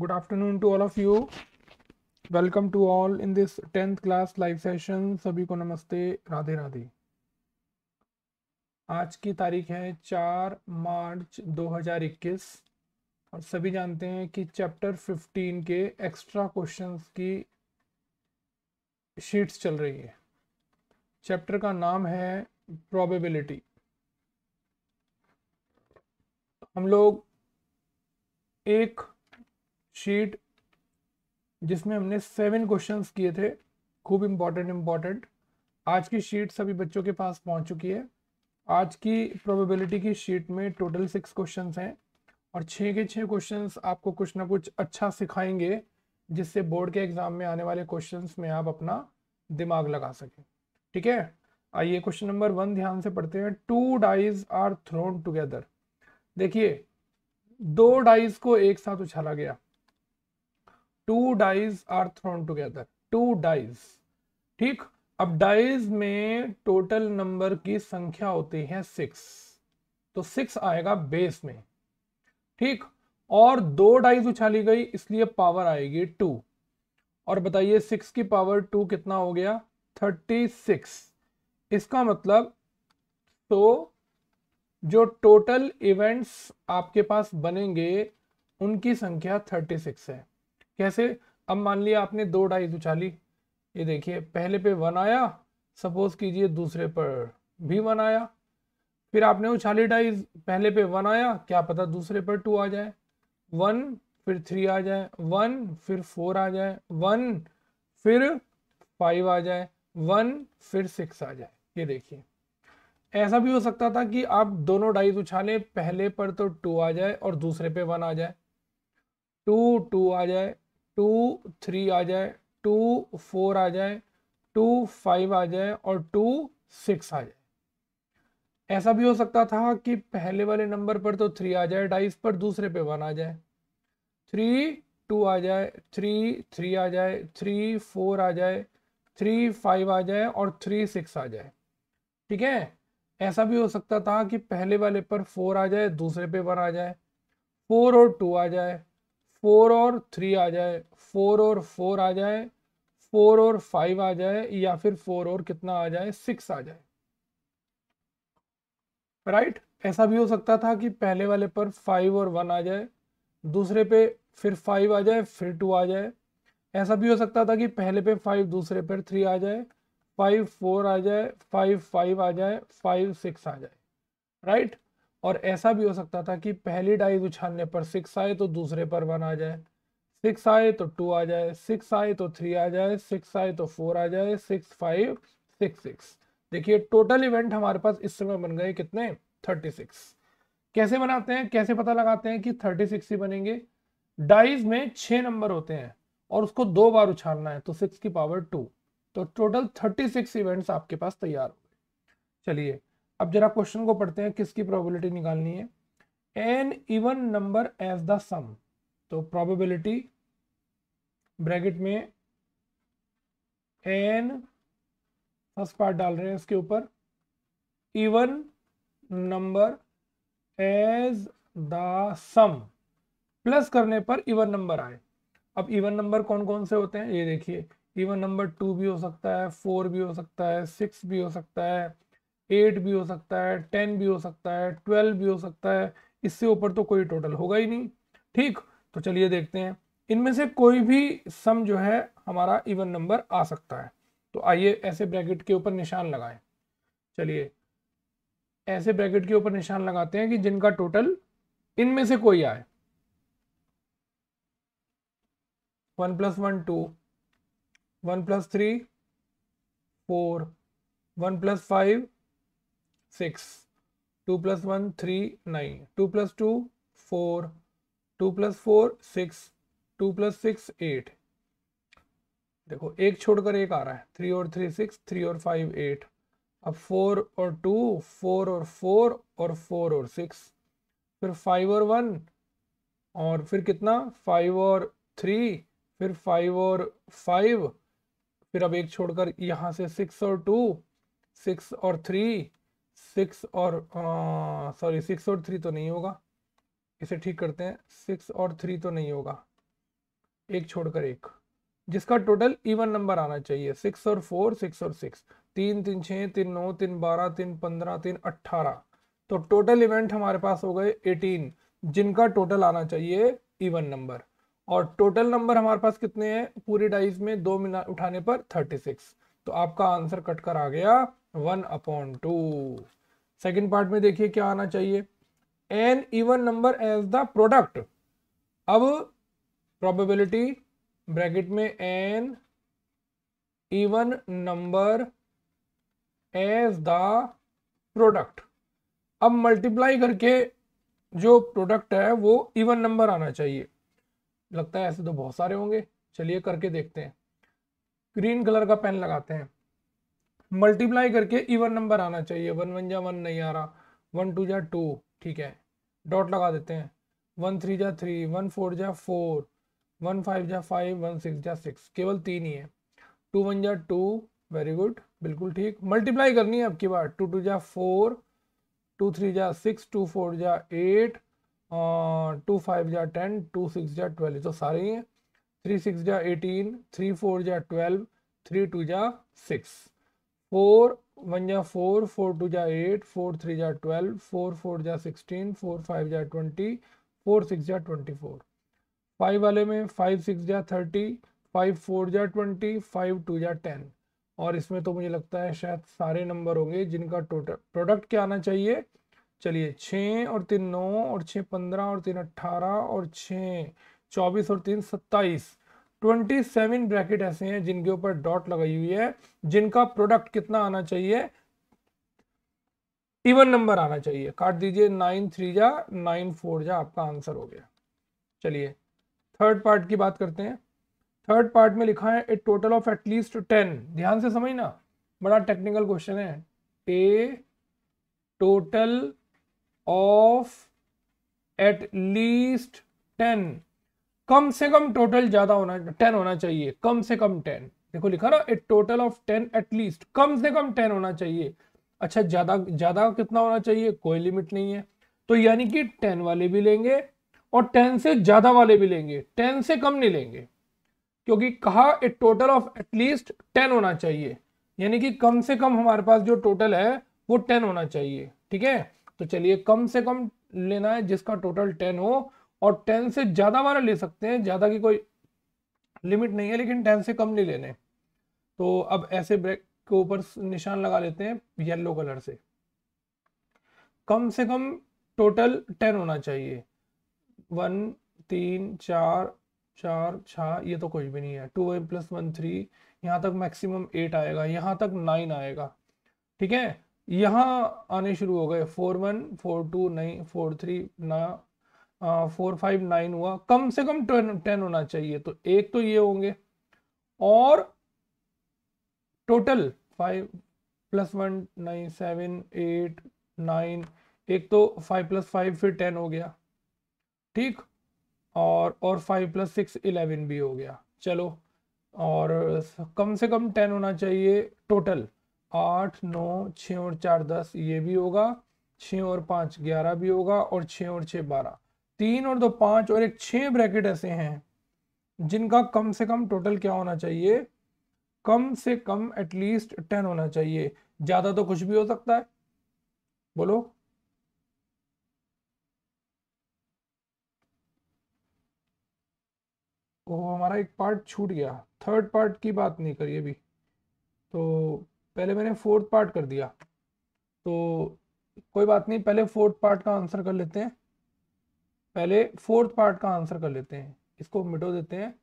good afternoon to all of you welcome to all in this 10th class live session सभी को नमस्ते राधे राधे आज की तारीख है 4 मार्च 2021 और सभी जानते हैं कि चैप्टर 15 के एक्स्ट्रा क्वेश्चंस की शीट्स चल रही है चैप्टर का नाम है प्रोबेबिलिटी हम लोग एक शीट जिसमें हमने सेवन क्वेश्चंस किए थे खूब इम्पोर्टेंट इंपॉर्टेंट आज की शीट सभी बच्चों के पास पहुंच चुकी है आज की प्रोबेबिलिटी की शीट में टोटल सिक्स क्वेश्चंस हैं और छः के छः क्वेश्चंस आपको कुछ ना कुछ अच्छा सिखाएंगे जिससे बोर्ड के एग्जाम में आने वाले क्वेश्चन में आप अपना दिमाग लगा सकें ठीक है आइए क्वेश्चन नंबर वन ध्यान से पढ़ते हैं two dies are thrown together देखिए दो डाइज को एक साथ उछाला गया two dies are thrown together two dies ठीक अब डाइज में टोटल नंबर की संख्या होती है सिक्स तो सिक्स आएगा बेस में ठीक और दो डाइज उछाली गई इसलिए पावर आएगी टू और बताइए सिक्स की पावर टू कितना हो गया थर्टी सिक्स इसका मतलब तो जो टोटल इवेंट्स आपके पास बनेंगे उनकी संख्या थर्टी सिक्स है कैसे अब मान लिया आपने दो ढाई दो चाली ये देखिए पहले पे वन आया सपोज कीजिए दूसरे पर भी वन आया फिर आपने उछाली ढाई पहले पे वन आया क्या पता दूसरे पर टू आ जाए वन फिर थ्री आ जाए वन फिर फोर आ जाए वन फिर फाइव आ जाए वन फिर सिक्स आ जाए ये देखिए ऐसा भी हो सकता था कि आप दोनों डाइज उछाले पहले पर तो टू आ जाए और दूसरे पे वन आ जाए टू टू आ जाए टू थ्री आ जाए टू फोर आ जाए टू फाइव आ जाए और टू सिक्स आ जाए ऐसा भी हो सकता था कि पहले वाले नंबर पर तो थ्री आ जाए डाइस पर दूसरे पे वन आ जाए थ्री टू आ जाए थ्री थ्री आ जाए थ्री फोर आ जाए थ्री फाइव आ जाए और थ्री सिक्स आ जाए ठीक है ऐसा भी हो सकता था कि पहले वाले पर फोर आ जाए दूसरे पे वन आ जाए फोर और टू आ जाए फोर और थ्री आ जाए फोर और फोर आ जाए फोर और फाइव आ जाए या फिर फोर और कितना आ जाए सिक्स आ जाए राइट right? ऐसा भी हो सकता था कि पहले वाले पर फाइव और वन आ जाए दूसरे पे फिर फाइव आ जाए फिर टू आ जाए ऐसा भी हो सकता था कि पहले पे फाइव दूसरे पर थ्री आ जाए फाइव फोर आ जाए फाइव फाइव आ जाए फाइव सिक्स आ जाए राइट right? और ऐसा भी हो सकता था कि पहली डाइज उछालने पर सिक्स आए तो दूसरे पर वन आ जाए सिक्स आए तो टू आ जाए सिक्स आए तो थ्री आ जाए सिक्स आए तो फोर आ जाए सिक्स फाइव सिक्स सिक्स देखिए टोटल इवेंट हमारे पास इस समय बन गए कितने थर्टी सिक्स कैसे बनाते हैं कैसे पता लगाते हैं कि थर्टी सिक्स ही बनेंगे डाइज में छह नंबर होते हैं और उसको दो बार उछालना है तो सिक्स की पावर टू तो टोटल थर्टी सिक्स इवेंट्स आपके पास तैयार हो गए चलिए अब जरा क्वेश्चन को पढ़ते हैं किसकी प्रोबेबिलिटी निकालनी है an even number as the sum तो प्रोबेबिलिटी ब्रैकेट में एन फर्स्ट पार्ट डाल रहे हैं इसके ऊपर even number as the sum plus करने पर इवन नंबर आए अब इवन नंबर कौन कौन से होते हैं ये देखिए इवन नंबर टू भी हो सकता है फोर भी हो सकता है सिक्स भी हो सकता है एट भी हो सकता है टेन भी हो सकता है ट्वेल्व भी हो सकता है इससे ऊपर तो कोई टोटल होगा ही नहीं ठीक तो चलिए देखते हैं इनमें से कोई भी सम जो है हमारा इवन नंबर आ सकता है तो आइए ऐसे ब्रैकेट के ऊपर निशान लगाएं चलिए ऐसे ब्रैकेट के ऊपर निशान लगाते हैं कि जिनका टोटल इनमें से कोई आए one plus one two one plus three four one plus five six two plus one three nine two plus two four two plus four six two plus six eight देखो एक छोड़कर एक आ रहा है थ्री और थ्री सिक्स थ्री और five eight अब फोर और टू फोर और फोर और फोर और सिक्स फिर फाइव और वन और फिर कितना फाइव और थ्री फिर फाइव और फाइव फिर अब एक छोड़कर यहाँ से सिक्स और टू सिक्स और थ्री सिक्स और सॉरी सिक्स और थ्री तो नहीं होगा इसे ठीक करते हैं सिक्स और थ्री तो नहीं होगा एक छोड़कर एक जिसका टोटल इवन नंबर आना चाहिए सिक्स और फोर सिक्स और सिक्स तीन तीन छः तीन नौ तीन बारह तीन पंद्रह तीन अट्ठारह तो टोटल इवेंट हमारे पास हो गए एटीन जिनका टोटल आना चाहिए इवन नंबर और टोटल नंबर हमारे पास कितने हैं पूरी डाइस में दो मिनट उठाने पर थर्टी सिक्स तो आपका आंसर कट कर आ गया one upon two second part में देखिए क्या आना चाहिए an even number as the product अब प्रोबेबिलिटी ब्रैकेट में an even number as the product अब मल्टीप्लाई करके जो प्रोडक्ट है वो इवन नंबर आना चाहिए लगता है ऐसे तो बहुत सारे होंगे चलिए करके देखते हैं ग्रीन कलर का पेन लगाते हैं मल्टीप्लाई करके इवन नंबर आना चाहिए वन वन जा वन नहीं आ रहा वन टू जा टू ठीक है डॉट लगा देते हैं वन थ्री जा थ्री वन फोर जा फोर वन फाइव जा फाइव वन सिक्स जा सिक्स केवल तीन ही है टू वन जा टू वेरी गुड बिल्कुल ठीक मल्टीप्लाई करनी है आपकी बार टू टू जा फोर टू थ्री जा सिक्स टू फोर जा एट टू फाइव जा टेन टू सिक्स जा ट्वेल्व तो सारे ही हैं थ्री सिक्स जा एटीन थ्री फोर जा ट्वेल्व थ्री टू जा सिक्स फोर वन जा फोर फोर टू जा एट फोर थ्री जा ट्वेल्व फोर फोर जा सिक्सटीन फोर फाइव जा ट्वेंटी फोर सिक्स जा ट्वेंटी फोर फाइव वाले में फाइव सिक्स जा थर्टी फाइव फोर जा ट्वेंटी फाइव टू जा टेन और इसमें तो मुझे लगता है शायद सारे नंबर होंगे जिनका टोटल प्रोडक्ट क्या आना चाहिए चलिए छः और तीन नौ और छः पंद्रह और तीन अट्ठारह और छः चौबीस और तीन सत्ताईस ट्वेंटी सेवन ब्रैकेट ऐसे हैं जिनके ऊपर डॉट लगाई हुई है जिनका प्रोडक्ट कितना आना चाहिए इवन नंबर आना चाहिए काट दीजिए नाइन थ्री जा नाइन फोर जा आपका आंसर हो गया चलिए थर्ड पार्ट की बात करते हैं थर्ड पार्ट में लिखा है a total of at least ten ध्यान से समझना बड़ा टेक्निकल क्वेश्चन है a total of at least ten कम से कम टोटल ज्यादा होना टेन होना चाहिए कम से कम टेन देखो लिखा ना a total of ten at least कम से कम टेन होना चाहिए अच्छा ज्यादा ज्यादा कितना होना चाहिए कोई लिमिट नहीं है तो यानी कि टेन वाले भी लेंगे और टेन से ज्यादा वाले भी लेंगे टेन से कम नहीं लेंगे क्योंकि कहा a total of at least ten होना चाहिए यानी कि कम से कम हमारे पास जो टोटल है वो टेन होना चाहिए ठीक है तो चलिए कम से कम लेना है जिसका टोटल टेन हो और टेन से ज़्यादा वाला ले सकते हैं ज़्यादा की कोई लिमिट नहीं है लेकिन टेन से कम नहीं लेने तो अब ऐसे ब्रेक के ऊपर निशान लगा लेते हैं येलो कलर से कम से कम टोटल टेन होना चाहिए वन तीन चार चार छः ये तो कुछ भी नहीं है two one plus one three यहाँ तक मैक्सिमम एट आएगा यहाँ तक नाइन आएगा ठीक है यहाँ आने शुरू हो गए फोर वन फोर टू नहीं फोर थ्री ना फोर फाइव नाइन हुआ कम से कम टेन होना चाहिए तो एक तो ये होंगे और total five plus one nine seven eight nine एक तो फाइव प्लस फाइव फिर टेन हो गया ठीक और और फाइव प्लस सिक्स इलेवन भी हो गया चलो और कम से कम टेन होना चाहिए टोटल आठ नौ छः और चार दस ये भी होगा छः और पाँच ग्यारह भी होगा और छः और छः बारह तीन और दो पांच और एक छह ब्रैकेट ऐसे हैं जिनका कम से कम टोटल क्या होना चाहिए कम से कम एटलीस्ट टेन होना चाहिए ज़्यादा तो कुछ भी हो सकता है बोलो ओ हमारा एक पार्ट छूट गया थर्ड पार्ट की बात नहीं करी अभी तो पहले मैंने फोर्थ पार्ट कर दिया तो कोई बात नहीं पहले फोर्थ पार्ट का आंसर कर लेते हैं पहले फोर्थ पार्ट का आंसर कर लेते हैं इसको मिटो देते हैं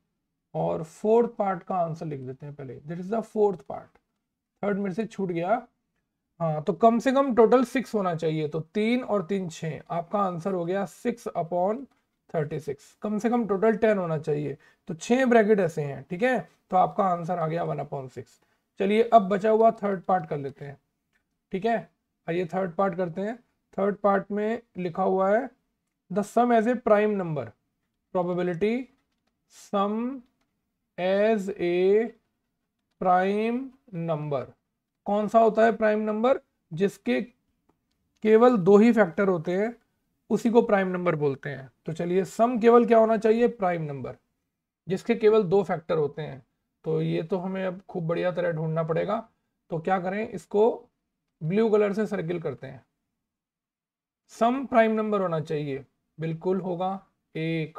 और फोर्थ पार्ट का आंसर लिख देते हैं पहले this is the fourth part third मेरे से छूट गया हाँ तो कम से कम टोटल सिक्स होना चाहिए तो तीन और तीन छ आपका आंसर हो गया सिक्स अपॉन थर्टी सिक्स कम से कम टोटल टेन होना चाहिए तो छः ब्रैकेट ऐसे हैं ठीक है तो आपका आंसर आ गया वन अपॉन सिक्स चलिए अब बचा हुआ थर्ड पार्ट कर लेते हैं ठीक है आइए थर्ड पार्ट करते हैं थर्ड पार्ट में लिखा हुआ है the sum as a prime number probability sum as a prime number कौन सा होता है प्राइम नंबर जिसके केवल दो ही फैक्टर होते हैं उसी को प्राइम नंबर बोलते हैं तो चलिए सम केवल क्या होना चाहिए प्राइम नंबर जिसके केवल दो फैक्टर होते हैं तो ये तो हमें अब खूब बढ़िया तरह ढूंढना पड़ेगा तो क्या करें इसको ब्लू कलर से सर्किल करते हैं सम प्राइम नंबर होना चाहिए बिल्कुल होगा एक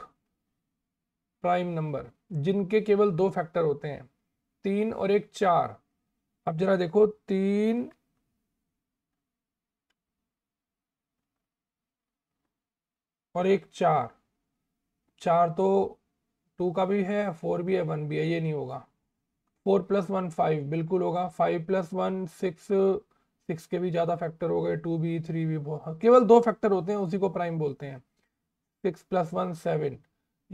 प्राइम नंबर जिनके केवल दो फैक्टर होते हैं तीन और एक चार अब जरा देखो तीन और एक चार चार तो टू का भी है फोर भी है वन भी है ये नहीं होगा फोर प्लस वन फाइव बिल्कुल होगा five plus one six six के भी ज़्यादा फैक्टर हो गए टू भी थ्री भी बहुत केवल दो फैक्टर होते हैं उसी को प्राइम बोलते हैं सिक्स प्लस वन सेवन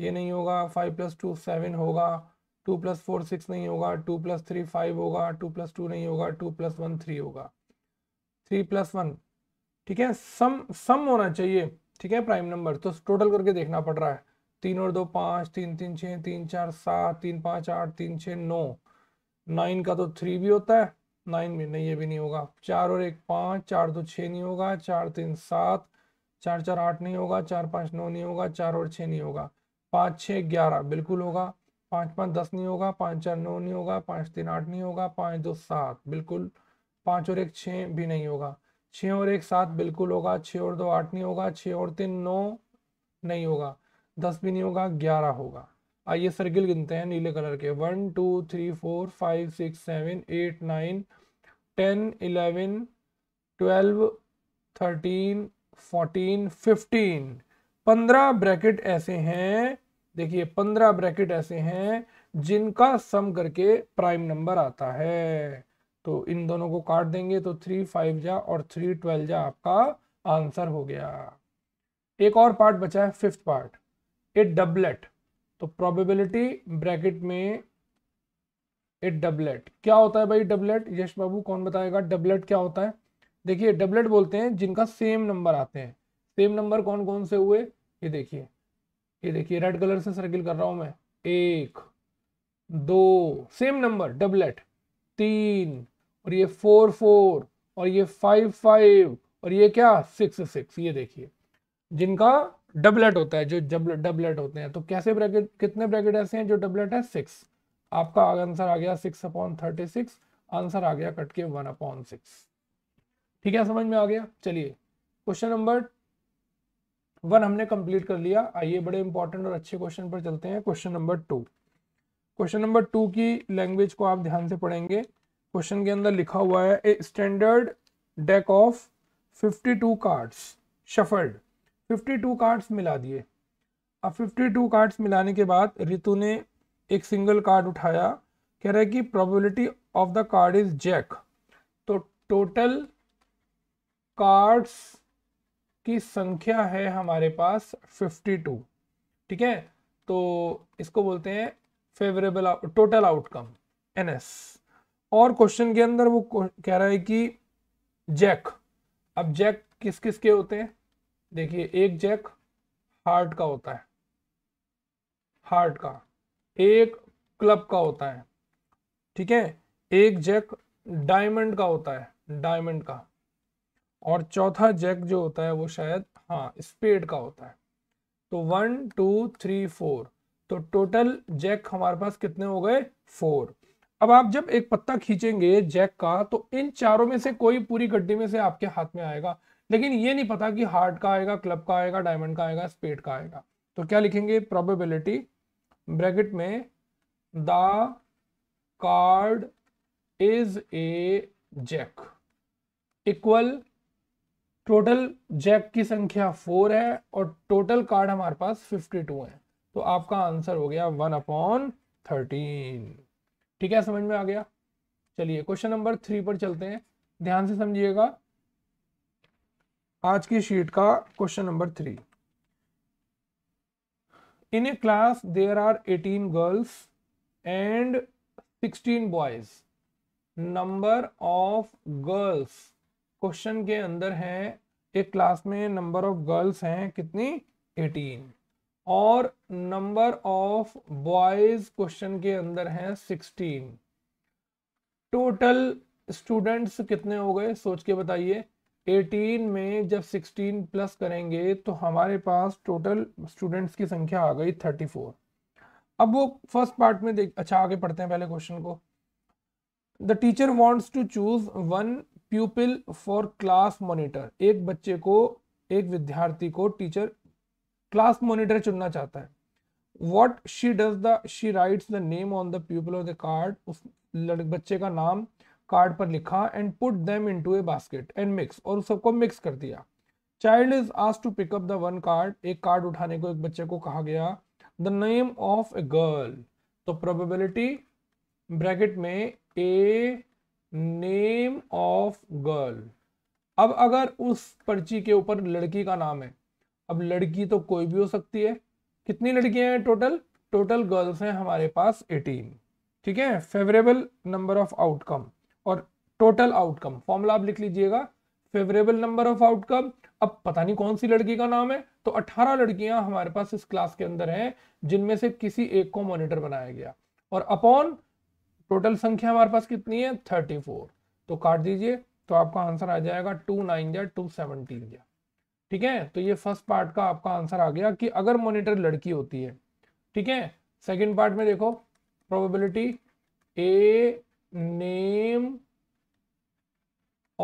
ये नहीं होगा फाइव प्लस टू सेवन होगा टू प्लस फोर सिक्स नहीं होगा टू प्लस थ्री फाइव होगा टू प्लस टू नहीं होगा टू प्लस वन थ्री होगा थ्री प्लस वन ठीक है सम सम होना चाहिए ठीक है प्राइम नंबर तो टोटल करके देखना पड़ रहा है तीन और दो पाँच तीन तीन छः तीन चार सात तीन पाँच आठ तीन छः नौ नाइन का तो थ्री भी होता है नाइन में नहीं ये भी नहीं होगा चार और एक पाँच चार दो छः नहीं होगा चार तीन सात चार चार आठ नहीं होगा चार पाँच नौ नहीं होगा चार और छः नहीं होगा पाँच छः ग्यारह बिल्कुल होगा पाँच पाँच दस नहीं होगा पाँच चार नौ नहीं होगा पाँच तीन आठ नहीं होगा पाँच दो सात बिल्कुल पाँच और एक छः भी नहीं होगा छः और एक सात बिल्कुल होगा छः और दो आठ नहीं होगा छः और तीन नौ नहीं होगा दस भी नहीं होगा ग्यारह होगा आइए सर्किल गिनते हैं नीले कलर के one two three four five six seven eight nine ten eleven twelve thirteen fourteen fifteen पंद्रह ब्रैकेट ऐसे हैं देखिए पंद्रह ब्रैकेट ऐसे हैं जिनका सम करके प्राइम नंबर आता है तो इन दोनों को काट देंगे तो थ्री फाइव जा और थ्री ट्वेल्व जा आपका आंसर हो गया एक और पार्ट बचा है फिफ्थ पार्ट ए डबलेट तो प्रोबेबिलिटी ब्रैकेट में ए डबलेट क्या होता है भाई डबलेट यश बाबू कौन बताएगा डबलेट क्या होता है देखिए डबलेट बोलते हैं जिनका सेम नंबर आते हैं सेम नंबर कौन कौन से हुए ये देखिए ये देखिए रेड कलर से सर्किल कर रहा हूं मैं एक दो सेम नंबर डबलेट तीन और ये फोर फोर और ये फाइव फाइव और ये क्या सिक्स सिक्स ये देखिए जिनका डबलेट होता है जो डबलेट डबलेट होते हैं तो कैसे ब्रैकेट कितने ब्रैकेट ऐसे हैं जो डबलेट है सिक्स आपका आंसर आ गया six upon thirty six answer आ गया कट के वन अपॉन सिक्स ठीक है समझ में आ गया चलिए क्वेश्चन नंबर वन हमने कंप्लीट कर लिया आइए बड़े इंपॉर्टेंट और अच्छे क्वेश्चन पर चलते हैं question number two question number two की लैंग्वेज को आप ध्यान से पढ़ेंगे क्वेश्चन के अंदर लिखा हुआ है a standard deck of 52 cards shuffled 52 cards मिला दिए अब 52 कार्ड्स मिलाने के बाद रितु ने एक सिंगल कार्ड उठाया कह रहा है कि probability of the card is jack तो टोटल कार्ड्स की संख्या है हमारे पास 52 ठीक है तो इसको बोलते हैं फेवरेबल टोटल आउटकम एनएस और क्वेश्चन के अंदर वो कह रहा है कि जैक अब जैक किस किस के होते हैं देखिए एक जैक हार्ट का होता है हार्ट का एक क्लब का होता है ठीक है एक जैक डायमंड का होता है डायमंड का और चौथा जैक जो होता है वो शायद हाँ स्पेड का होता है तो वन टू थ्री फोर तो टोटल जैक हमारे पास कितने हो गए फोर अब आप जब एक पत्ता खींचेंगे जैक का तो इन चारों में से कोई पूरी गड्डी में से आपके हाथ में आएगा लेकिन ये नहीं पता कि हार्ट का आएगा क्लब का आएगा डायमंड का आएगा स्पेड का आएगा तो क्या लिखेंगे प्रोबेबिलिटी ब्रैकेट में the card is a jack equal total jack की संख्या फोर है और टोटल कार्ड हमारे पास फिफ्टी टू है तो आपका आंसर हो गया वन अपॉन थर्टीन ठीक है समझ में आ गया चलिए क्वेश्चन नंबर थ्री पर चलते हैं ध्यान से समझिएगा आज की शीट का question number three in a class there are eighteen girls and sixteen boys number of girls question के अंदर है एक क्लास में नंबर ऑफ गर्ल्स हैं कितनी 18 और नंबर ऑफ बॉयज क्वेश्चन के अंदर हैं 16 टोटल स्टूडेंट्स कितने हो गए सोच के बताइए 18 में जब 16 प्लस करेंगे तो हमारे पास टोटल स्टूडेंट्स की संख्या आ गई 34 अब वो फर्स्ट पार्ट में देख अच्छा आगे पढ़ते हैं पहले क्वेश्चन को the teacher wants to choose one pupil for class monitor एक बच्चे को एक विद्यार्थी को टीचर क्लास मॉनिटर चुनना चाहता है what she does the she writes the name on the pupil of the card उस लड़के बच्चे का नाम कार्ड पर लिखा and put them into a basket and mix और सबको मिक्स कर दिया child is asked to pick up the one card एक कार्ड उठाने को एक बच्चे को कहा गया the name of a girl तो प्रोबेबिलिटी ब्रैकेट में ए नेम ऑफ गर्ल अब अगर उस पर्ची के ऊपर लड़की का नाम है अब लड़की तो कोई भी हो सकती है कितनी लड़कियां हैं टोटल टोटल गर्ल्स हैं हमारे पास एटीन ठीक है फेवरेबल नंबर ऑफ आउटकम और टोटल आउटकम फॉर्मूला आप लिख लीजिएगा फेवरेबल नंबर ऑफ आउटकम अब पता नहीं कौन सी लड़की का नाम है तो 18 लड़कियां हमारे पास इस क्लास के अंदर हैं जिनमें से किसी एक को मॉनिटर बनाया गया और अपॉन टोटल संख्या हमारे पास कितनी है थर्टी फोर तो काट दीजिए तो आपका आंसर आ जाएगा टू नाइन या टू सेवनटीन या ठीक है तो ये फर्स्ट पार्ट का आपका आंसर आ गया कि अगर मॉनिटर लड़की होती है ठीक है सेकेंड पार्ट में देखो probability a name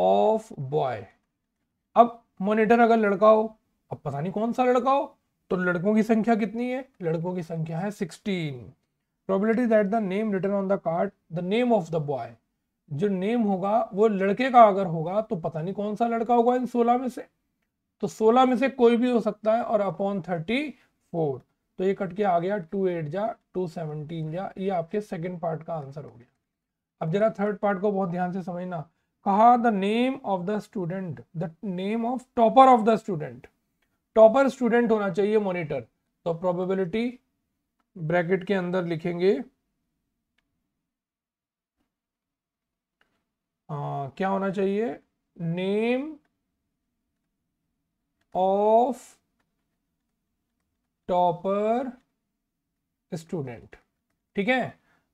of boy अब मॉनिटर अगर लड़का हो अब पता नहीं कौन सा लड़का हो तो लड़कों की संख्या कितनी है लड़कों की संख्या है sixteen probability that the name return on the card the name of the boy जो नेम होगा वो लड़के का अगर होगा तो पता नहीं कौन सा लड़का होगा इन सोलह में से तो सोलह में से कोई भी हो सकता है और अपॉन थर्टी फोर तो ये कट के आ गया टू एट जा टू सेवनटीन जा ये आपके सेकेंड पार्ट का आंसर हो गया अब जरा थर्ड पार्ट को बहुत ध्यान से समझना कहा the name of the student the name of topper of the student topper student होना चाहिए मोनिटर तो प्रोबेबिलिटी ब्रैकेट के अंदर लिखेंगे आ, क्या होना चाहिए नेम ऑफ टॉपर स्टूडेंट ठीक है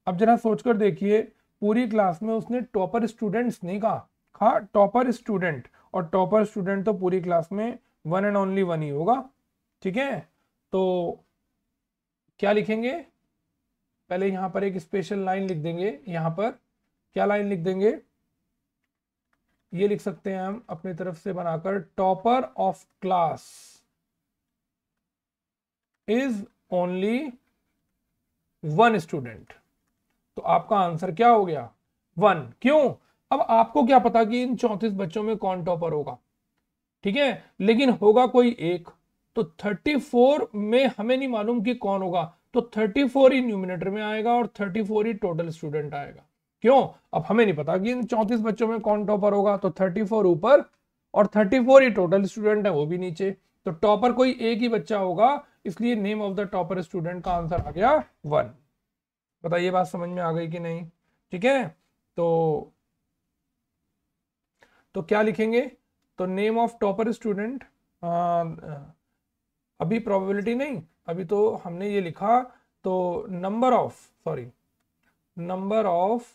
अब जरा सोचकर देखिए पूरी क्लास में उसने टॉपर स्टूडेंट्स नहीं कहा कहा टॉपर स्टूडेंट और टॉपर स्टूडेंट तो पूरी क्लास में वन एंड ओनली वन ही होगा ठीक है तो क्या लिखेंगे पहले यहां पर एक स्पेशल लाइन लिख देंगे यहां पर क्या लाइन लिख देंगे ये लिख सकते हैं हम अपनी तरफ से बनाकर topper of class is only one student तो आपका आंसर क्या हो गया वन क्यों अब आपको क्या पता कि इन चौंतीस बच्चों में कौन टॉपर होगा ठीक है लेकिन होगा कोई एक तो 34 में हमें नहीं मालूम कि कौन होगा तो 34 ही न्यूमिनेटर में आएगा और 34 ही टोटल स्टूडेंट आएगा क्यों अब हमें नहीं पता कि इन 34 बच्चों में कौन टॉपर होगा तो 34 ऊपर और 34 ही टोटल स्टूडेंट है वो भी नीचे तो टॉपर कोई एक ही बच्चा होगा इसलिए name of the topper student का आंसर आ गया वन बताइए बात समझ में आ गई कि नहीं ठीक है तो तो क्या लिखेंगे तो नेम ऑफ टॉपर स्टूडेंट अभी प्रोबेबिलिटी नहीं अभी तो हमने ये लिखा तो number of sorry number of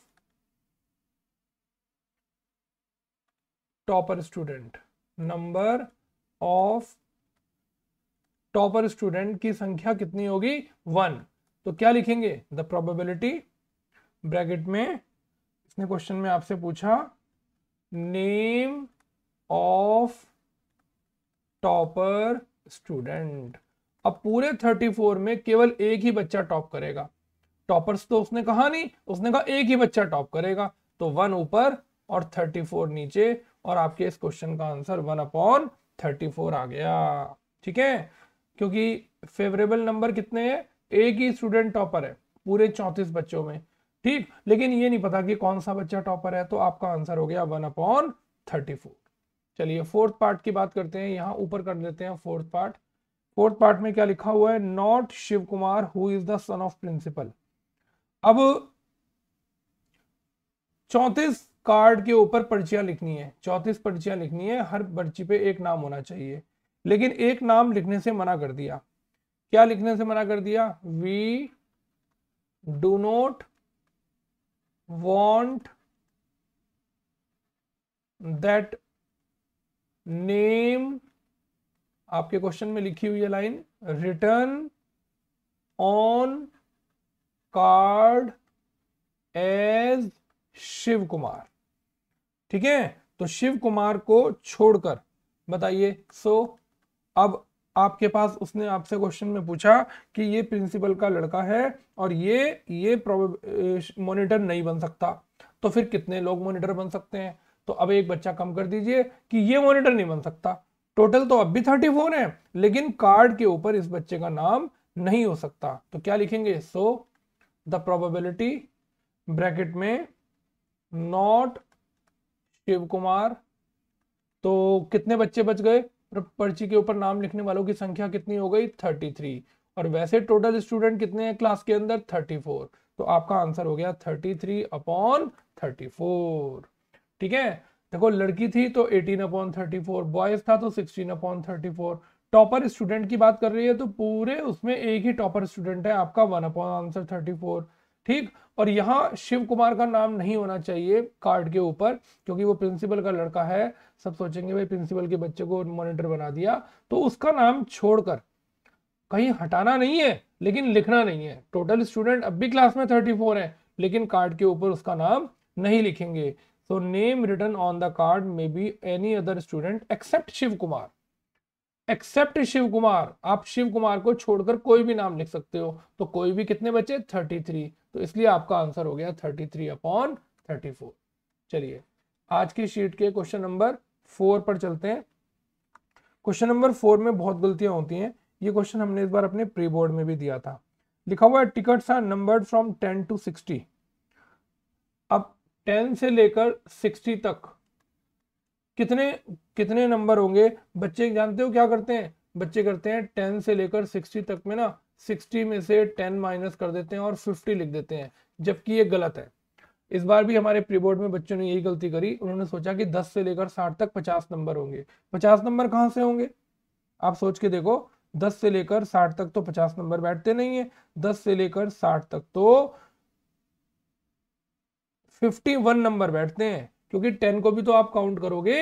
topper student number of topper student की संख्या कितनी होगी वन तो क्या लिखेंगे द प्रोबेबिलिटी ब्रैकेट में इसने क्वेश्चन में आपसे पूछा नेम ऑफ टॉपर स्टूडेंट अब पूरे 34 में केवल एक ही बच्चा टॉप करेगा टॉपर्स तो उसने कहा नहीं उसने कहा एक ही बच्चा टॉप करेगा तो वन ऊपर और 34 नीचे और आपके इस क्वेश्चन का आंसर वन अपॉन थर्टी आ गया ठीक है क्योंकि फेवरेबल नंबर कितने हैं एक ही स्टूडेंट टॉपर है पूरे चौंतीस बच्चों में ठीक लेकिन ये नहीं पता कि कौन सा बच्चा टॉपर है तो आपका आंसर हो गया वन अपॉन थर्टी फोर चलिए फोर्थ पार्ट की बात करते हैं यहाँ ऊपर कर लेते हैं फोर्थ पार्ट फोर्थ पार्ट में क्या लिखा हुआ है not Shiv Kumar who is the son of principal अब चौतीस कार्ड के ऊपर पर्चियां लिखनी है चौतीस पर्चियां लिखनी है हर पर्ची पे एक नाम होना चाहिए लेकिन एक नाम लिखने से मना कर दिया क्या लिखने से मना कर दिया we do not want that name आपके क्वेश्चन में लिखी हुई है line written on card as Shiv Kumar ठीक है तो शिव कुमार को छोड़कर बताइए सो अब आपके पास उसने आपसे क्वेश्चन में पूछा कि ये प्रिंसिपल का लड़का है और ये ये मॉनिटर नहीं बन सकता तो फिर कितने लोग मॉनिटर बन सकते हैं तो अब एक बच्चा कम कर दीजिए कि ये मॉनिटर नहीं बन सकता टोटल तो अब भी थर्टी फोर है लेकिन कार्ड के ऊपर इस बच्चे का नाम नहीं हो सकता तो क्या लिखेंगे सो द प्रोबेबिलिटी ब्रैकेट में नॉट शिव कुमार तो कितने बच्चे बच गए पर्ची के ऊपर नाम लिखने वालों की संख्या कितनी हो गई थर्टी थ्री और वैसे टोटल स्टूडेंट कितने हैं क्लास के अंदर थर्टी फोर तो आपका आंसर हो गया thirty three upon thirty four ठीक है देखो लड़की थी तो 18 अपॉन 34 बॉयज था तो 16 अपॉन 34 टॉपर स्टूडेंट की बात कर रही है तो पूरे उसमें एक ही टॉपर स्टूडेंट है आपका वन अपॉन आंसर 34 ठीक और यहाँ शिव कुमार का नाम नहीं होना चाहिए कार्ड के ऊपर क्योंकि वो प्रिंसिपल का लड़का है सब सोचेंगे भाई प्रिंसिपल के बच्चे को मॉनिटर बना दिया तो उसका नाम छोड़कर कहीं हटाना नहीं है लेकिन लिखना नहीं है टोटल स्टूडेंट अब भी क्लास में थर्टी फोर है लेकिन कार्ड के ऊपर उसका नाम नहीं लिखेंगे so name written on the card may be any other student except shiv kumar except Shiv Kumar आप शिव कुमार को छोड़कर कोई भी नाम लिख सकते हो तो कोई भी कितने बचे थर्टी थ्री तो इसलिए आपका आंसर हो गया thirty three upon thirty four चलिए आज की शीट के क्वेश्चन नंबर फोर पर चलते हैं क्वेश्चन नंबर फोर में बहुत गलतियां होती हैं ये क्वेश्चन हमने इस बार अपने प्री बोर्ड में भी दिया था लिखा हुआ है tickets are numbered from ten to sixty ten से लेकर सिक्सटी तक कितने कितने नंबर होंगे बच्चे जानते हो क्या करते हैं बच्चे करते हैं टेन से लेकर सिक्सटी तक में ना सिक्सटी में से टेन माइनस कर देते हैं और फिफ्टी लिख देते हैं जबकि ये गलत है इस बार भी हमारे प्री बोर्ड में बच्चों ने यही गलती करी उन्होंने सोचा कि दस से लेकर साठ तक पचास नंबर होंगे पचास नंबर कहाँ से होंगे आप सोच के देखो दस से लेकर साठ तक तो पचास नंबर बैठते नहीं है दस से लेकर साठ तक तो फिफ्टी वन नंबर बैठते हैं क्योंकि टेन को भी तो आप काउंट करोगे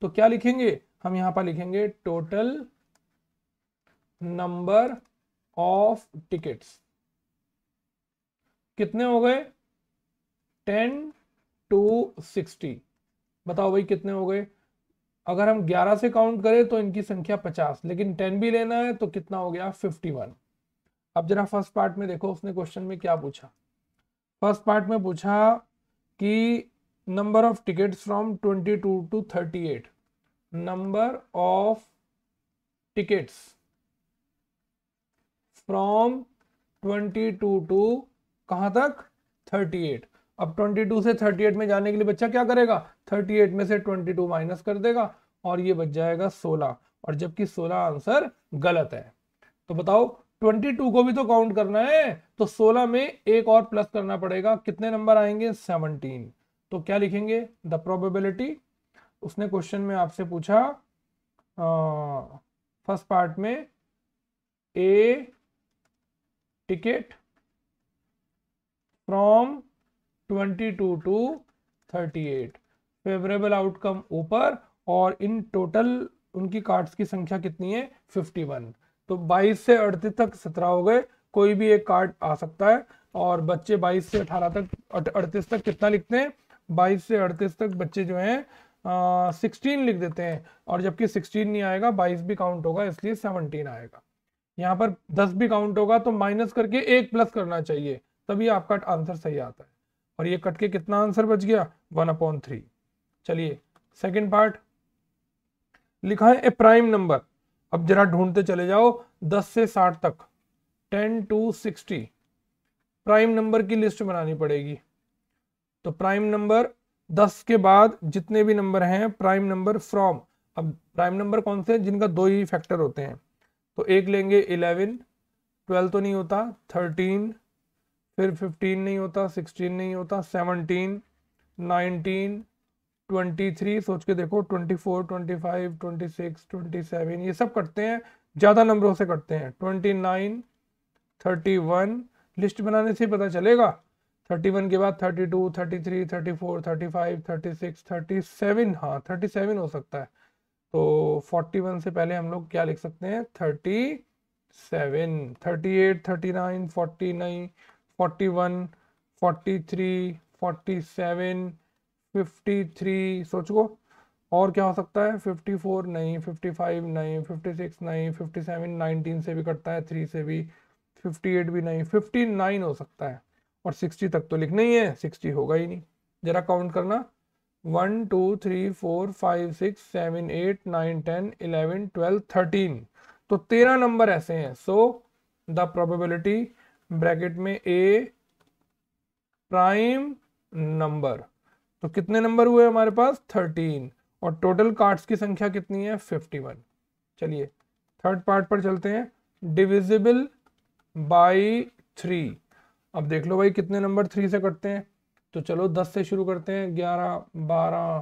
तो क्या लिखेंगे हम यहां पर लिखेंगे टोटल नंबर ऑफ टिकट्स कितने हो गए टेन टू सिक्सटी बताओ भाई कितने हो गए अगर हम 11 से काउंट करें तो इनकी संख्या 50 लेकिन 10 भी लेना है तो कितना हो गया 51 अब जरा फर्स्ट पार्ट में देखो उसने क्वेश्चन में क्या पूछा फर्स्ट पार्ट में पूछा कि number of tickets from 22 to 38 number of tickets from 22 to कहाँ तक 38 अब 22 से 38 में जाने के लिए बच्चा क्या करेगा 38 में से 22 माइनस कर देगा और ये बच जाएगा 16 और जबकि 16 आंसर गलत है तो बताओ ट्वेंटी टू को भी तो काउंट करना है तो सोलह में एक और प्लस करना पड़ेगा कितने नंबर आएंगे सेवनटीन तो क्या लिखेंगे द प्रोबेबिलिटी उसने क्वेश्चन में आपसे पूछा फर्स्ट पार्ट में a ticket from twenty two to thirty eight favourable outcome ऊपर और इन टोटल उनकी कार्ड्स की संख्या कितनी है फिफ्टी वन तो 22 से 38 तक 17 हो गए कोई भी एक कार्ड आ सकता है और बच्चे 22 से 18 तक 38 तक कितना लिखते हैं 22 से 38 तक बच्चे जो हैं सिक्सटीन लिख देते हैं और जबकि सिक्सटीन नहीं आएगा बाईस भी काउंट होगा इसलिए सेवनटीन आएगा यहाँ पर दस भी काउंट होगा तो माइनस करके एक प्लस करना चाहिए तभी आपका आंसर सही आता है और ये कट के कितना आंसर बच गया वन अपॉन थ्री चलिए सेकेंड पार्ट लिखा है ए प्राइम नंबर अब जरा ढूंढते चले जाओ 10 से 60 तक 10 टू 60 प्राइम नंबर की लिस्ट बनानी पड़ेगी तो प्राइम नंबर 10 के बाद जितने भी नंबर हैं प्राइम नंबर फ्रॉम अब प्राइम नंबर कौन से हैं जिनका दो ही फैक्टर होते हैं तो एक लेंगे 11 12 तो नहीं होता 13 फिर 15 नहीं होता 16 नहीं होता 17 19 ट्वेंटी थ्री सोच के देखो ट्वेंटी सिक्स ट्वेंटी सेवन ये सब कटते हैं ज़्यादा नंबरों से कटते हैं थर्टी वन लिस्ट बनाने से पता चलेगा थर्टी वन के बाद thirty five thirty six thirty seven हाँ सेवन हो सकता है तो फोर्टी वन से पहले हम लोग क्या लिख सकते हैं thirty thirty thirty seven eight nine forty nine forty one forty three forty seven 53 सोच को और क्या हो सकता है 54 नहीं 55 नहीं 56 नहीं 57 19 से भी कटता है 3 से भी 58 भी नहीं 59 हो सकता है और 60 तक तो लिखना ही है 60 होगा ही नहीं जरा काउंट करना one two three four five six seven eight nine ten eleven twelve thirteen तो तेरह नंबर ऐसे हैं सो द प्रोबेबिलिटी ब्रैकेट में ए प्राइम नंबर तो कितने नंबर हुए हमारे पास थर्टीन और टोटल कार्ड्स की संख्या कितनी है फिफ्टी वन चलिए थर्ड पार्ट पर चलते हैं डिविजिबल बाई थ्री अब देख लो भाई कितने नंबर थ्री से कटते हैं तो चलो दस से शुरू करते हैं ग्यारह बारह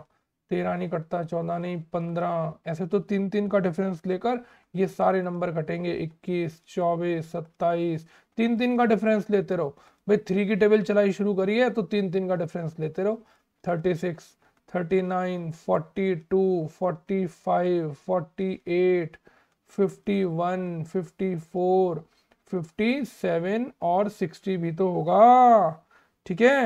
तेरह नहीं कटता चौदह नहीं पंद्रह ऐसे तो तीन तीन का डिफरेंस लेकर ये सारे नंबर कटेंगे इक्कीस चौबीस सत्ताईस तीन तीन का डिफरेंस लेते रहो भाई थ्री की टेबल चलाई शुरू करी है तो तीन तीन का डिफरेंस लेते रहो 36 39 42 45 48 51 54 57 और 60 भी तो होगा ठीक है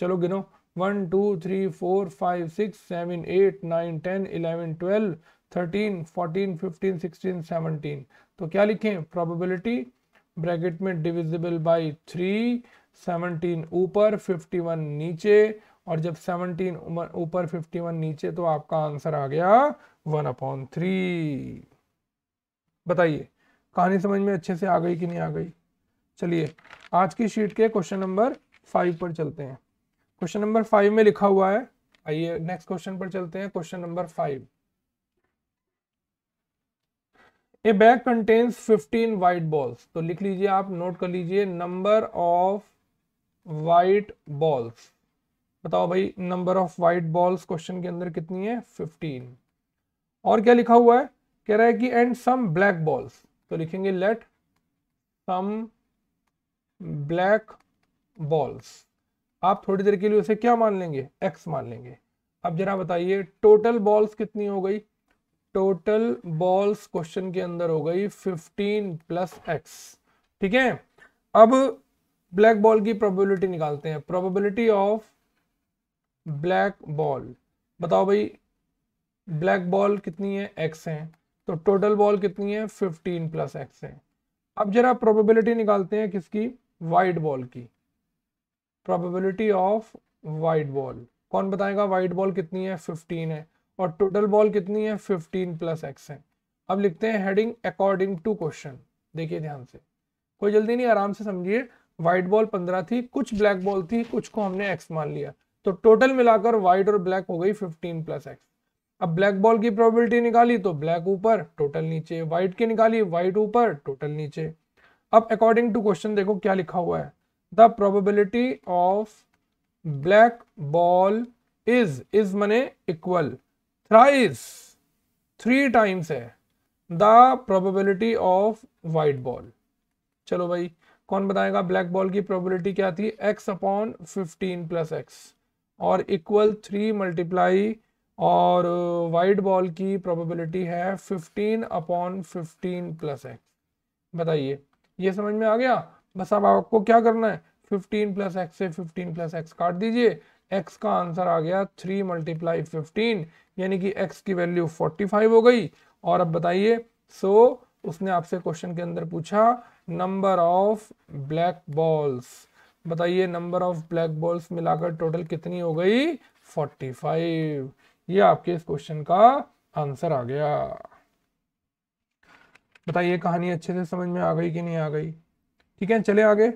चलो गिनो one two three four five six seven eight nine ten eleven twelve thirteen fourteen fifteen sixteen seventeen तो क्या लिखें प्रोबेबिलिटी ब्रैकेट में डिविजिबल बाई थ्री सेवनटीन ऊपर फिफ्टी वन नीचे और जब 17 ऊपर 51 नीचे तो आपका आंसर आ गया वन अपॉन थ्री बताइए कहानी समझ में अच्छे से आ गई कि नहीं आ गई चलिए आज की शीट के क्वेश्चन नंबर फाइव पर चलते हैं क्वेश्चन नंबर फाइव में लिखा हुआ है आइए नेक्स्ट क्वेश्चन पर चलते हैं question number five a bag contains 15 white balls तो लिख लीजिए आप नोट कर लीजिए नंबर ऑफ वाइट बॉल्स बताओ भाई number of white balls question के अंदर कितनी है फिफ्टीन और क्या लिखा हुआ है कह रहा है कि एंड सम ब्लैक बॉल्स तो लिखेंगे लेट सम ब्लैक बॉल्स आप थोड़ी देर के लिए उसे क्या मान लेंगे एक्स मान लेंगे अब जरा बताइए टोटल बॉल्स कितनी हो गई टोटल बॉल्स क्वेश्चन के अंदर हो गई 15 प्लस एक्स ठीक है अब ब्लैक बॉल की प्रोबेबिलिटी निकालते हैं प्रोबेबिलिटी ऑफ ब्लैक बॉल बताओ भाई ब्लैक बॉल कितनी है एक्स है तो टोटल बॉल कितनी है फिफ्टीन प्लस एक्स है अब जरा प्रोबेबिलिटी निकालते हैं किसकी वाइट बॉल की प्रोबेबिलिटी ऑफ वाइट बॉल कौन बताएगा वाइट बॉल कितनी है फिफ्टीन है और टोटल बॉल कितनी है फिफ्टीन प्लस एक्स है अब लिखते हैं हेडिंग अकॉर्डिंग टू क्वेश्चन देखिए ध्यान से कोई जल्दी नहीं आराम से समझिए वाइट बॉल पंद्रह थी कुछ ब्लैक बॉल थी कुछ को हमने एक्स मान लिया तो टोटल मिलाकर व्हाइट और ब्लैक हो गई फिफ्टीन प्लस एक्स अब ब्लैक बॉल की प्रोबेबिलिटी निकाली तो ब्लैक ऊपर टोटल नीचे व्हाइट की निकाली व्हाइट ऊपर टोटल नीचे अब अकॉर्डिंग टू क्वेश्चन देखो क्या लिखा हुआ है the probability of black ball is is मने इक्वल थ्राइज थ्री टाइम्स है the probability of white ball चलो भाई कौन बताएगा ब्लैक बॉल की प्रोबेबिलिटी क्या थी x upon fifteen plus x और इक्वल थ्री मल्टीप्लाई और वाइड uh, बॉल की प्रोबेबिलिटी है fifteen upon fifteen plus x बताइए ये समझ में आ गया बस अब आपको क्या करना है फिफ्टीन प्लस एक्स से फिफ्टीन प्लस एक्स काट दीजिए एक्स का आंसर आ गया थ्री मल्टीप्लाई फिफ्टीन यानी कि एक्स की वैल्यू फोर्टी फाइव हो गई और अब बताइए सो so, उसने आपसे क्वेश्चन के अंदर पूछा नंबर ऑफ ब्लैक बॉल्स बताइए नंबर ऑफ ब्लैक बॉल्स मिलाकर टोटल कितनी हो गई 45 ये आपके इस क्वेश्चन का आंसर आ गया बताइए कहानी अच्छे से समझ में आ गई कि नहीं आ गई ठीक है चले आगे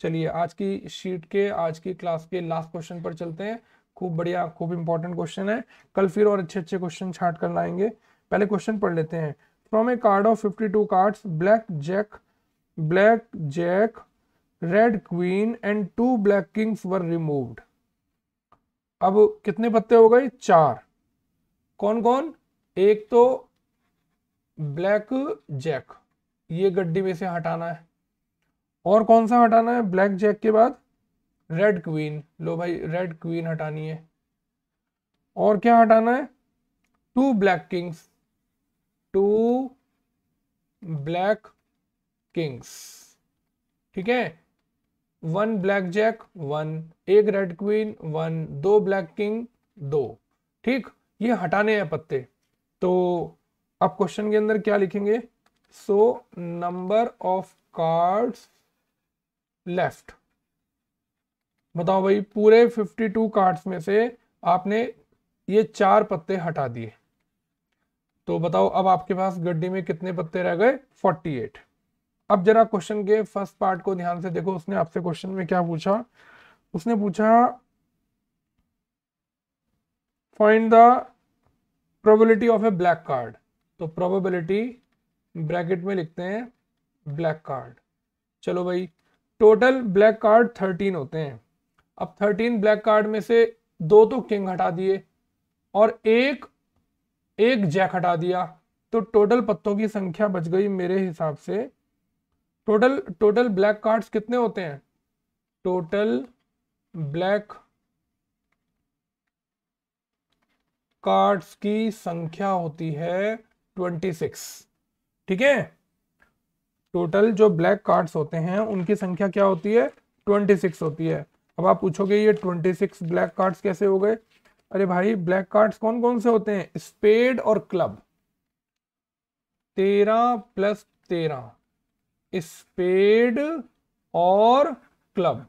चलिए आज की शीट के आज की क्लास के लास्ट क्वेश्चन पर चलते हैं खूब बढ़िया खूब इंपॉर्टेंट क्वेश्चन है कल फिर और अच्छे अच्छे क्वेश्चन छाट कर लाएंगे पहले क्वेश्चन पढ़ लेते हैं from a card of 52 cards black jack black jack red queen and two black kings were removed अब कितने पत्ते हो गए चार कौन कौन एक तो ब्लैक जैक ये गड्डी में से हटाना है और कौन सा हटाना है ब्लैक जैक के बाद रेड क्वीन लो भाई रेड क्वीन हटानी है और क्या हटाना है two black kings two black kings ठीक है वन ब्लैक जैक वन एक रेड क्वीन वन दो ब्लैक किंग दो ठीक ये हटाने हैं पत्ते तो अब क्वेश्चन के अंदर क्या लिखेंगे so number of cards left बताओ भाई पूरे 52 कार्ड्स में से आपने ये चार पत्ते हटा दिए तो बताओ अब आपके पास गड्डी में कितने पत्ते रह गए 48 अब जरा क्वेश्चन के फर्स्ट पार्ट को ध्यान से देखो उसने आपसे क्वेश्चन में क्या पूछा उसने पूछा find the probability of a black card तो प्रोबेबिलिटी ब्रैकेट में लिखते हैं ब्लैक कार्ड चलो भाई टोटल ब्लैक कार्ड थर्टीन होते हैं अब थर्टीन ब्लैक कार्ड में से दो तो किंग हटा दिए और एक एक जैक हटा दिया तो टोटल पत्तों की संख्या बच गई मेरे हिसाब से टोटल टोटल ब्लैक कार्ड्स कितने होते हैं टोटल ब्लैक कार्ड्स की संख्या होती है ट्वेंटी सिक्स ठीक है टोटल जो ब्लैक कार्ड्स होते हैं उनकी संख्या क्या होती है ट्वेंटी सिक्स होती है अब आप पूछोगे ये ट्वेंटी सिक्स ब्लैक कार्ड्स कैसे हो गए अरे भाई ब्लैक कार्ड्स कौन कौन से होते हैं स्पेड और क्लब तेरह प्लस तेरह स्पेड और क्लब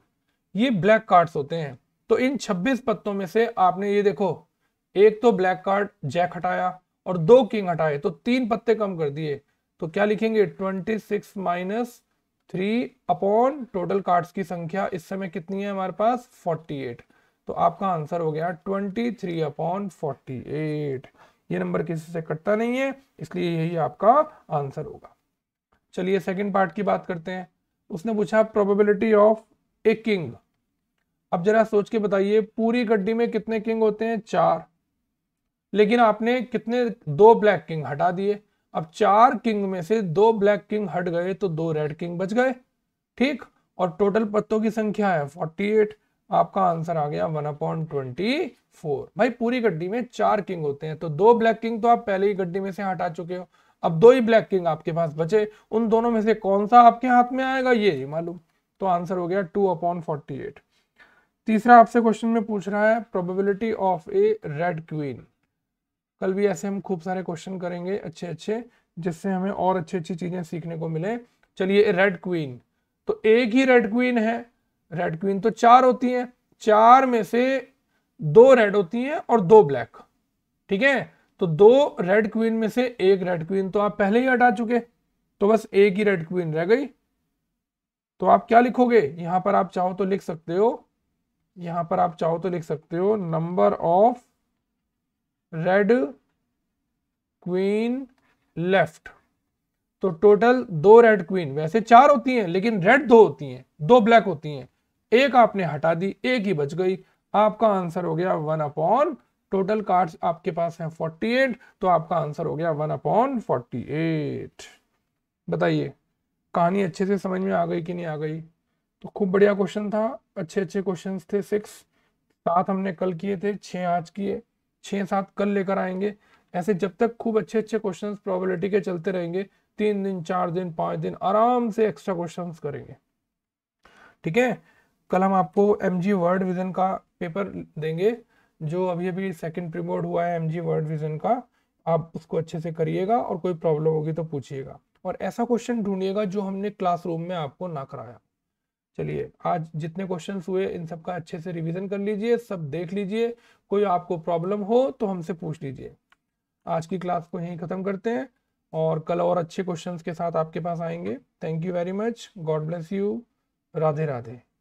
ये ब्लैक कार्ड्स होते हैं तो इन 26 पत्तों में से आपने ये देखो एक तो ब्लैक कार्ड जैक हटाया और दो किंग हटाए तो तीन पत्ते कम कर दिए तो क्या लिखेंगे 26 six minus three upon total cards की संख्या इस समय कितनी है हमारे पास 48 तो आपका आंसर हो गया 23 थ्री अपॉन फोर्टी ये नंबर किसी से कटता नहीं है इसलिए यही आपका आंसर होगा चलिए सेकंड पार्ट की बात करते हैं उसने पूछा प्रोबेबिलिटी ऑफ ए किंग अब जरा सोच के बताइए पूरी गड्डी में कितने किंग होते हैं चार लेकिन आपने कितने दो ब्लैक किंग हटा दिए अब चार किंग में से दो ब्लैक किंग हट गए तो दो रेड किंग बच गए ठीक और टोटल पत्तों की संख्या है 48 आपका आंसर आ गया वन अपॉन ट्वेंटी भाई पूरी गड्डी में चार किंग होते हैं तो दो ब्लैक किंग तो आप पहले ही गड्डी में से हटा चुके हो अब दो ही ब्लैक किंग आपके पास बचे उन दोनों में से कौन सा आपके हाथ में आएगा ये नहीं मालूम तो आंसर हो गया टू अपॉन फोर्टी एट तीसरा आपसे क्वेश्चन में पूछ रहा है probability of a red queen कल भी ऐसे हम खूब सारे क्वेश्चन करेंगे अच्छे अच्छे जिससे हमें और अच्छी अच्छी चीज़ें सीखने को मिले चलिए रेड क्वीन तो एक ही रेड क्वीन है रेड क्वीन तो चार होती है चार में से दो रेड होती हैं और दो ब्लैक ठीक है तो दो रेड क्वीन में से एक रेड क्वीन तो आप पहले ही हटा चुके तो बस एक ही रेड क्वीन रह गई तो आप क्या लिखोगे यहां पर आप चाहो तो लिख सकते हो यहां पर आप चाहो तो लिख सकते हो number of red queen left तो टोटल दो रेड क्वीन वैसे चार होती हैं लेकिन रेड दो होती हैं दो ब्लैक होती हैं एक आपने हटा दी एक ही बच गई आपका आंसर हो गया वन अपॉन टोटल कार्ड्स आपके पास हैं 48 तो आपका आंसर हो गया वन अपॉन फोर्टी बताइए कहानी अच्छे से समझ में आ गई कि नहीं आ गई तो खूब बढ़िया क्वेश्चन था अच्छे अच्छे क्वेश्चन थे सिक्स सात हमने कल किए थे छः आज किए छः सात कल लेकर आएंगे ऐसे जब तक खूब अच्छे अच्छे क्वेश्चन प्रॉबिलिटी के चलते रहेंगे तीन दिन चार दिन पाँच दिन आराम से एक्स्ट्रा क्वेश्चन करेंगे ठीक है कल हम आपको एम जी वर्ड विजन का पेपर देंगे जो अभी अभी सेकंड प्रीमोड हुआ है एमजी वर्ड विजन का आप उसको अच्छे से करिएगा और कोई प्रॉब्लम होगी तो पूछिएगा और ऐसा क्वेश्चन ढूंढिएगा जो हमने क्लासरूम में आपको ना कराया चलिए आज जितने क्वेश्चन हुए इन सब का अच्छे से रिविजन कर लीजिए सब देख लीजिए कोई आपको प्रॉब्लम हो तो हमसे पूछ लीजिए आज की क्लास को यहीं ख़त्म करते हैं और कल और अच्छे क्वेश्चंस के साथ आपके पास आएंगे thank you very much God bless you Radhe Radhe